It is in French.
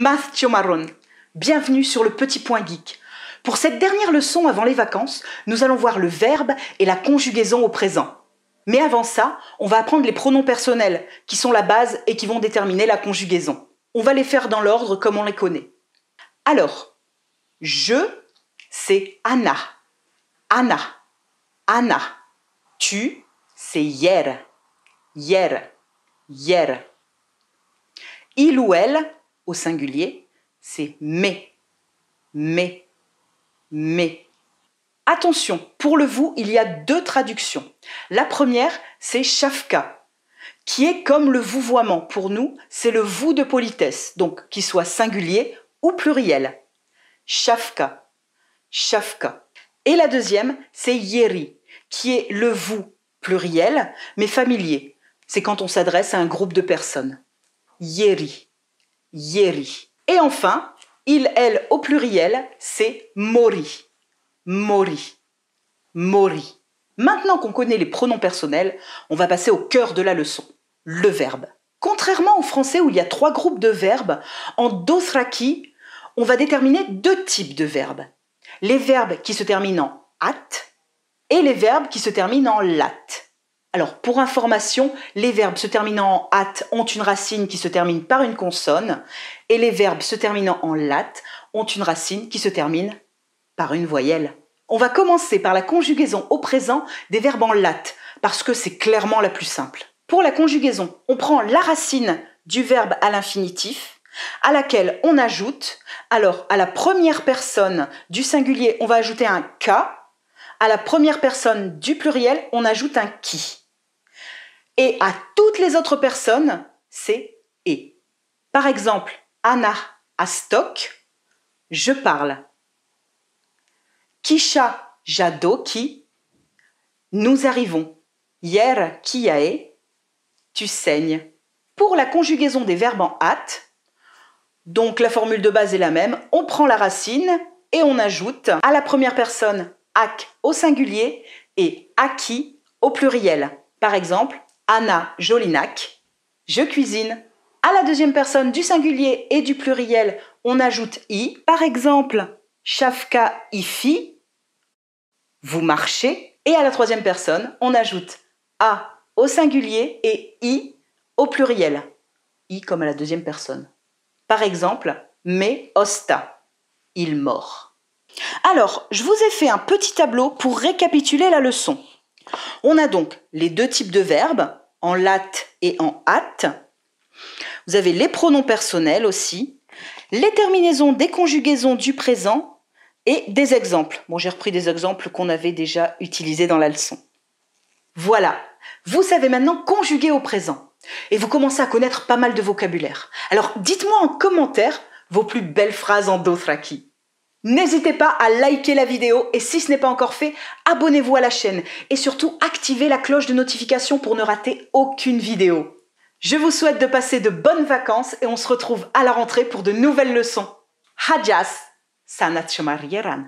Math Marron, bienvenue sur le Petit Point Geek. Pour cette dernière leçon avant les vacances, nous allons voir le verbe et la conjugaison au présent. Mais avant ça, on va apprendre les pronoms personnels, qui sont la base et qui vont déterminer la conjugaison. On va les faire dans l'ordre comme on les connaît. Alors, je, c'est Anna. Anna. Anna. Tu, c'est hier. Hier. Hier. Il ou elle, au singulier, c'est mais, mais, mais. Attention, pour le vous, il y a deux traductions. La première, c'est Shafka, qui est comme le vouvoiement. Pour nous, c'est le vous de politesse, donc qui soit singulier ou pluriel. Shafka, Shafka. Et la deuxième, c'est Yeri, qui est le vous pluriel, mais familier. C'est quand on s'adresse à un groupe de personnes. Yeri. Yeri. Et enfin, il, elle au pluriel, c'est Mori. Mori. Mori. Maintenant qu'on connaît les pronoms personnels, on va passer au cœur de la leçon, le verbe. Contrairement au français où il y a trois groupes de verbes, en dosraki, on va déterminer deux types de verbes. Les verbes qui se terminent en at et les verbes qui se terminent en lat. Alors, pour information, les verbes se terminant en at ont une racine qui se termine par une consonne et les verbes se terminant en lat ont une racine qui se termine par une voyelle. On va commencer par la conjugaison au présent des verbes en lat parce que c'est clairement la plus simple. Pour la conjugaison, on prend la racine du verbe à l'infinitif à laquelle on ajoute, alors à la première personne du singulier, on va ajouter un k à la première personne du pluriel, on ajoute un qui. Et à toutes les autres personnes, c'est et. Par exemple, Anna a stock, je parle. Kisha jado qui nous arrivons. Hier kiae, tu saignes. Pour la conjugaison des verbes en hâte, donc la formule de base est la même, on prend la racine et on ajoute à la première personne ac au singulier et aki au pluriel. Par exemple, Anna Jolinac, je cuisine. À la deuxième personne du singulier et du pluriel, on ajoute i. Par exemple, Shafka ifi, vous marchez. Et à la troisième personne, on ajoute a au singulier et i au pluriel. I comme à la deuxième personne. Par exemple, me osta, il mord. Alors, je vous ai fait un petit tableau pour récapituler la leçon. On a donc les deux types de verbes, en lat et en at. Vous avez les pronoms personnels aussi, les terminaisons des conjugaisons du présent et des exemples. Bon, j'ai repris des exemples qu'on avait déjà utilisés dans la leçon. Voilà, vous savez maintenant conjuguer au présent et vous commencez à connaître pas mal de vocabulaire. Alors, dites-moi en commentaire vos plus belles phrases en dothraki. N'hésitez pas à liker la vidéo et si ce n'est pas encore fait, abonnez-vous à la chaîne et surtout activez la cloche de notification pour ne rater aucune vidéo. Je vous souhaite de passer de bonnes vacances et on se retrouve à la rentrée pour de nouvelles leçons. Hajas, Sanat Shomarieran.